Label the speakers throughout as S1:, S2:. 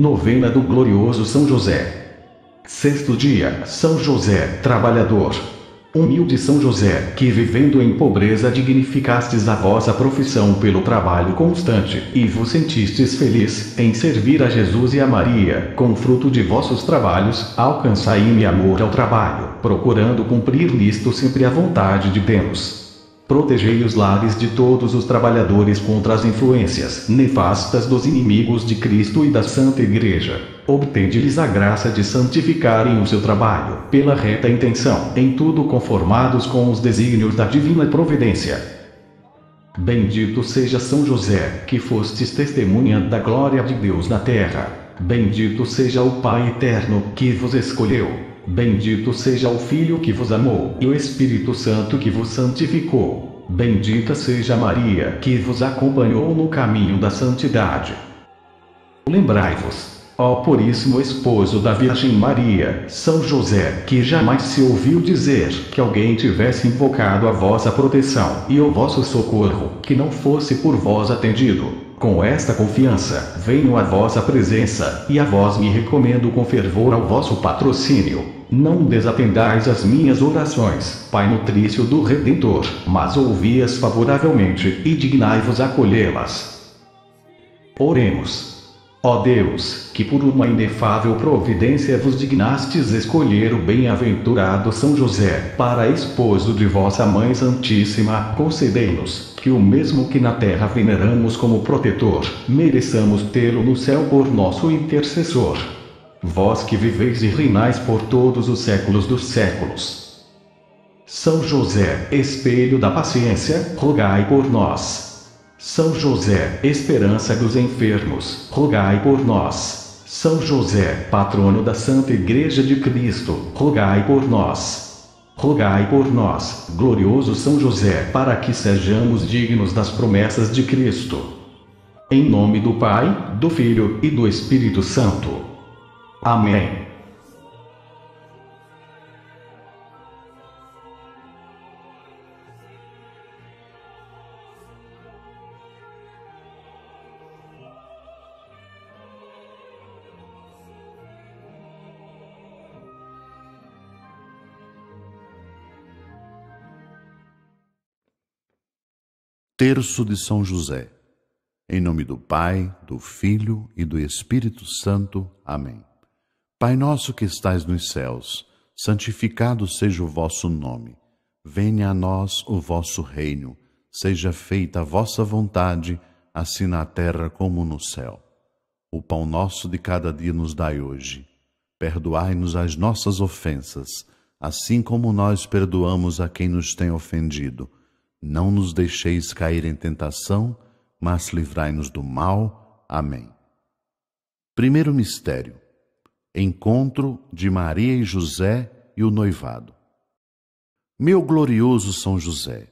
S1: Novena do Glorioso São José. Sexto dia, São José, trabalhador. Humilde São José, que vivendo em pobreza dignificastes a vossa profissão pelo trabalho constante, e vos sentistes feliz em servir a Jesus e a Maria, com fruto de vossos trabalhos, alcançai-me amor ao trabalho, procurando cumprir nisto sempre a vontade de Deus. Protegei os lares de todos os trabalhadores contra as influências nefastas dos inimigos de Cristo e da Santa Igreja. Obtende-lhes a graça de santificarem o seu trabalho, pela reta intenção, em tudo conformados com os desígnios da divina providência. Bendito seja São José, que fostes testemunha da glória de Deus na terra. Bendito seja o Pai eterno, que vos escolheu Bendito seja o Filho que vos amou, e o Espírito Santo que vos santificou. Bendita seja Maria que vos acompanhou no caminho da santidade. Lembrai-vos, ó Puríssimo Esposo da Virgem Maria, São José, que jamais se ouviu dizer que alguém tivesse invocado a vossa proteção e o vosso socorro, que não fosse por vós atendido. Com esta confiança, venho à vossa presença, e a vós me recomendo com fervor ao vosso patrocínio. Não desatendais as minhas orações, Pai nutrício do Redentor, mas ouvi-as favoravelmente, e dignai-vos acolhê-las. Oremos. Ó Deus, que por uma inefável providência vos dignastes escolher o bem-aventurado São José para esposo de vossa Mãe Santíssima, concedei-nos, que o mesmo que na terra veneramos como protetor, mereçamos tê-lo no céu por nosso intercessor. Vós que viveis e reinais por todos os séculos dos séculos. São José, espelho da paciência, rogai por nós. São José, esperança dos enfermos, rogai por nós. São José, patrono da Santa Igreja de Cristo, rogai por nós rogai por nós, glorioso São José, para que sejamos dignos das promessas de Cristo. Em nome do Pai, do Filho e do Espírito Santo. Amém.
S2: Terço de São José. Em nome do Pai, do Filho e do Espírito Santo. Amém. Pai nosso que estais nos céus, santificado seja o vosso nome. Venha a nós o vosso reino. Seja feita a vossa vontade, assim na terra como no céu. O pão nosso de cada dia nos dai hoje. Perdoai-nos as nossas ofensas, assim como nós perdoamos a quem nos tem ofendido não nos deixeis cair em tentação, mas livrai-nos do mal. Amém. Primeiro mistério: Encontro de Maria e José e o noivado. Meu glorioso São José,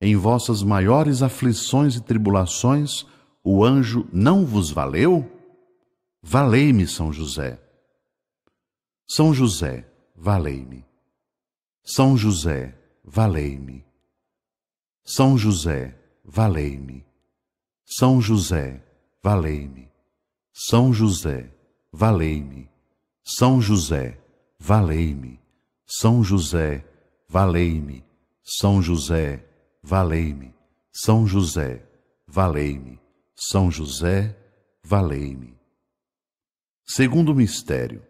S2: em vossas maiores aflições e tribulações, o anjo não vos valeu? Valei-me, São José. São José, valei-me. São José, valei-me. São José, valei-me. São José, valei-me. São José, valei-me. São José, valei-me. São José, valei-me. São José, valei-me. São José, valei-me. São José, valei-me. Segundo mistério.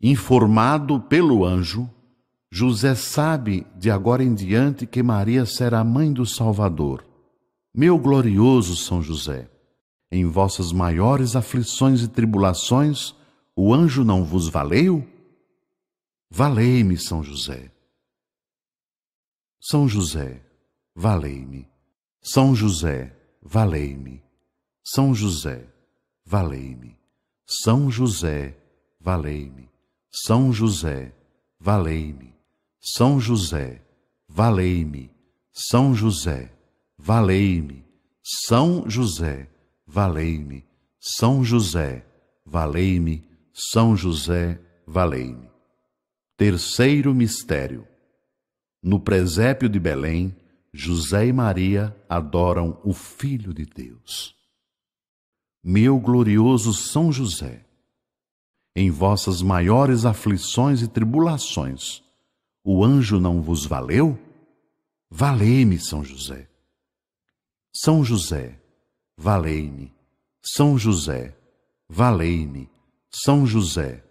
S2: Informado pelo anjo, José sabe de agora em diante que Maria será a mãe do Salvador. Meu glorioso São José, em vossas maiores aflições e tribulações, o anjo não vos valeu? Valei-me, São José. São José, valei-me. São José, valei-me. São José, valei-me. São José, valei-me. São José, valei-me. São José, valei-me. São José, valei-me. São José, valei-me. São José, valei-me. São José, valei-me. Terceiro mistério. No presépio de Belém, José e Maria adoram o Filho de Deus. Meu glorioso São José, em vossas maiores aflições e tribulações, o anjo não vos valeu? Valei-me, São José. São José, valei-me. São José, valei-me. São José,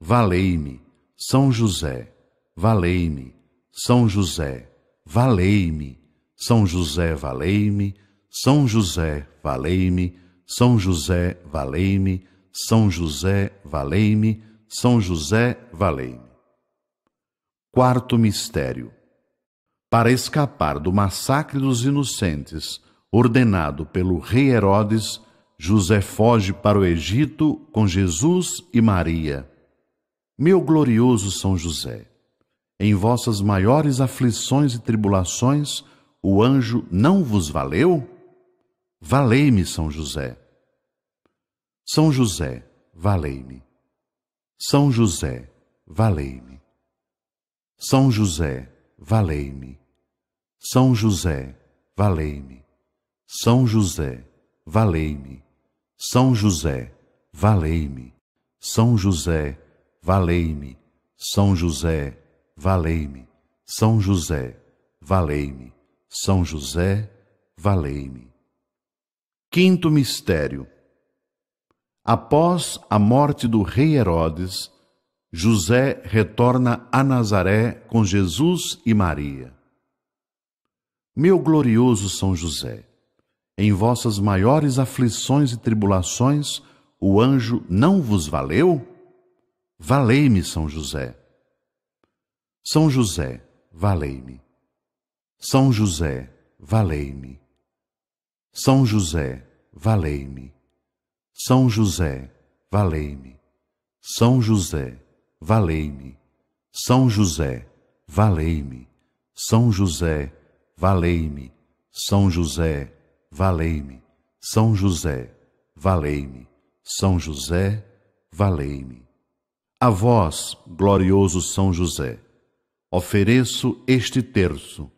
S2: valei-me. São José, valei-me. São José, valei-me. São José, valei-me. São José, valei-me. São José, valei-me. São José, valei-me. São José, valei-me. Quarto mistério. Para escapar do massacre dos inocentes ordenado pelo rei Herodes, José foge para o Egito com Jesus e Maria. Meu glorioso São José, em vossas maiores aflições e tribulações, o anjo não vos valeu? Valei-me, São José. São José, valei-me. São José, valei-me. São José, valei-me. São José, valei-me. São José, valei-me. São José, valei-me. São José, valei-me. São José, valei-me. São José, valei-me. São José, valei-me. Quinto mistério. Após a morte do rei Herodes, José retorna a Nazaré com Jesus e Maria. Meu glorioso São José, em vossas maiores aflições e tribulações, o anjo não vos valeu? Valei-me, São José. São José, valei-me. São José, valei-me. São José, valei-me. São José, valei-me. São José, valei me são José, valei me são josé valei me são josé valei me são josé valei me valei-me. São José, valei-me. São José, valei-me. São José, valei-me. São José, valei-me. São José, valei-me. A vós, glorioso São José, ofereço este terço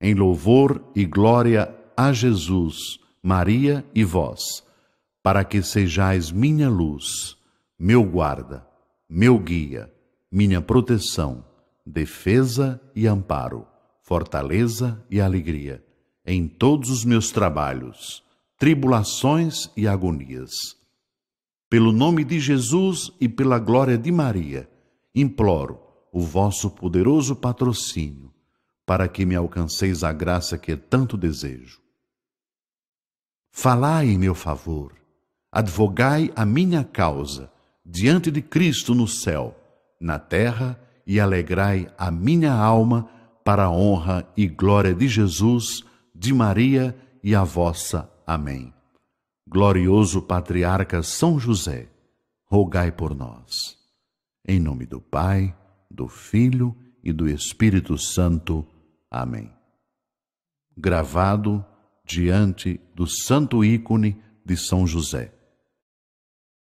S2: em louvor e glória a Jesus, Maria e vós, para que sejais minha luz, meu guarda meu guia, minha proteção, defesa e amparo, fortaleza e alegria, em todos os meus trabalhos, tribulações e agonias. Pelo nome de Jesus e pela glória de Maria, imploro o vosso poderoso patrocínio, para que me alcanceis a graça que é tanto desejo. Falai em meu favor, advogai a minha causa, diante de Cristo no céu, na terra, e alegrai a minha alma para a honra e glória de Jesus, de Maria e a vossa. Amém. Glorioso Patriarca São José, rogai por nós. Em nome do Pai, do Filho e do Espírito Santo. Amém. Gravado diante do santo ícone de São José